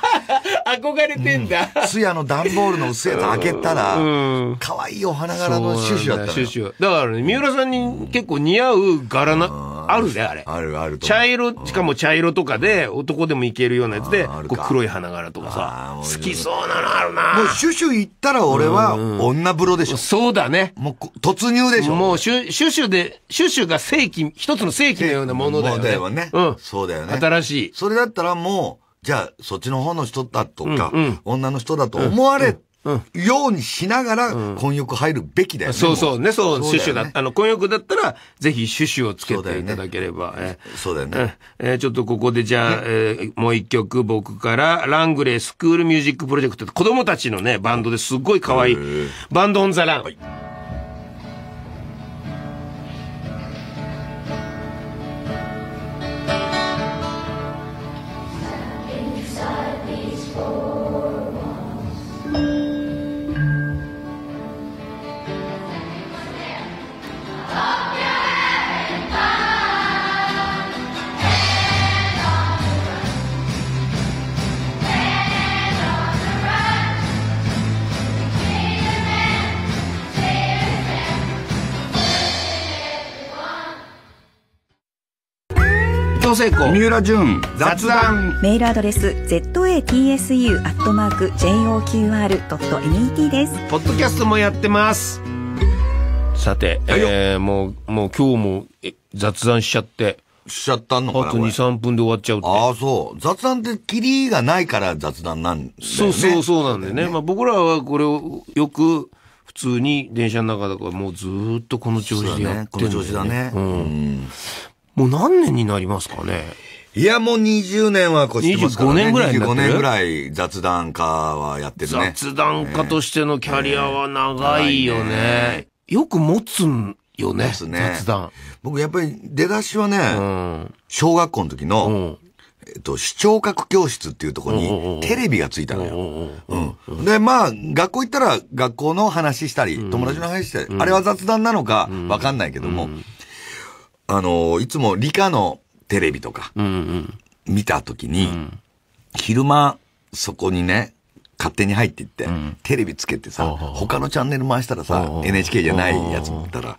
な。憧れてんだ。通夜の段ボールの薄いやつ開けたら、可愛いお花柄のシュシュだったシュシュ。だからね、三浦さんに結構似合う柄な、あるね、あれ。あるある。茶色、しかも茶色とかで、男でもいけるようなやつで、こう黒い花柄とかさ、好きそうなのあるな。もうシュシュ行ったら俺は女風呂でしょ。そうだね。もう突入でしょ。もうシュシュシュで、シュシュが正規、一つの正規のようなものだよね。だよね。うん。そうだよね。新しい。それだったらもう、じゃあ、そっちの方の人だとか、女の人だと思われようにしながら、混浴入るべきだよね。そうそうね、そう、シュシュだ。あの、混浴だったら、ぜひシュシュをつけていただければ。そうだよね。え、ちょっとここでじゃあ、え、もう一曲僕から、ラングレースクールミュージックプロジェクト、子供たちのね、バンドですっごい可愛い、バンドオンザラン。聖子三浦淳雑談メールアドレス zatsu.joqr.net ですポッドキャストもやってますさて、えー、もうもう今日も雑談しちゃってしちゃったのあと2、3分で終わっちゃうああ、そう。雑談ってキリがないから雑談なんだよね。そうそうそうなんだよね。ねまあ僕らはこれをよく普通に電車の中だからもうずっとこの調子でやってる、ね、ね。この調子だね。うん。うん、もう何年になりますかねいや、もう20年は越してますからね。25年ぐらいになってる25年ぐらい雑談家はやってるね。雑談家としてのキャリアは長いよね。えー、よく持つんよね。ですね。雑談。僕やっぱり出だしはね、うん、小学校の時の、うんえっと、視聴覚教室っていうところにテレビがついたのよ。うん。で、まあ、学校行ったら学校の話したり、友達の話したり、あれは雑談なのかわかんないけども、あの、いつも理科のテレビとか、見たときに、昼間、そこにね、勝手に入っていって、テレビつけてさ、他のチャンネル回したらさ、NHK じゃないやつ見たら、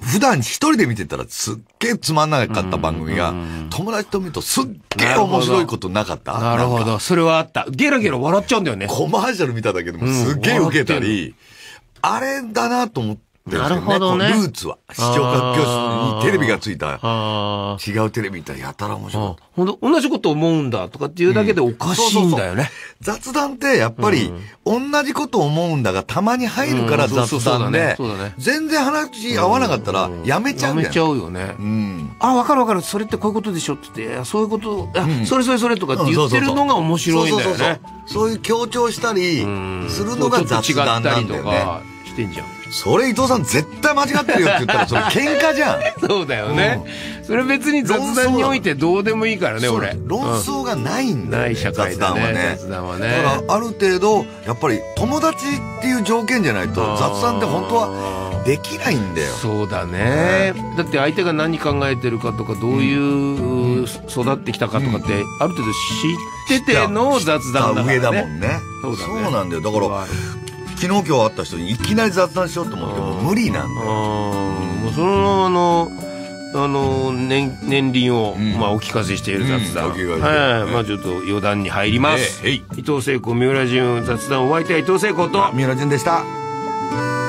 普段一人で見てたらすっげえつまんなかった番組が、友達と見るとすっげえ面白いことなかったなるほど。それはあった。ゲラゲラ笑っちゃうんだよね。コマーシャル見ただけでもすっげえウケたり、あれだなと思って、なるほどね。ルーツは。視聴覚教室にテレビがついた。違うテレビったらやたら面白い。ほんと、同じこと思うんだとかっていうだけでおかしいんだよね。雑談ってやっぱり、同じこと思うんだがたまに入るから雑談で、全然話合わなかったらやめちゃうんだよ。やめちゃうよね。うん。あ、わかるわかる。それってこういうことでしょって言って、そういうこと、あ、それそれそれとかって言ってるのが面白いんだよね。そういう強調したりするのが雑談なんだよね。してんじゃん。それ伊藤さん絶対間違ってるよって言ったら、それ喧嘩じゃん。そうだよね、うん、それ別に雑談においてどうでもいいからね、俺。論争がないんだよ、ね、ない社会だね。雑談はね。だからある程度、やっぱり友達っていう条件じゃないと、雑談って本当はできないんだよ。そうだね、うん、だって相手が何考えてるかとか、どういう、育ってきたかとかって、ある程度知ってての雑談だからね。上だもんね。そうだね。そうなんだよ。だから、昨日今日会った人にいきなり雑談しようと思っても無理なんだよもうそのあのあの年年輪を、うん、まあ、お聞かせしている雑談、うんうんはいまあ、ちょっと余談に入ります、えー、伊藤聖子三浦淳雑談お相手は伊藤聖子と三浦淳でした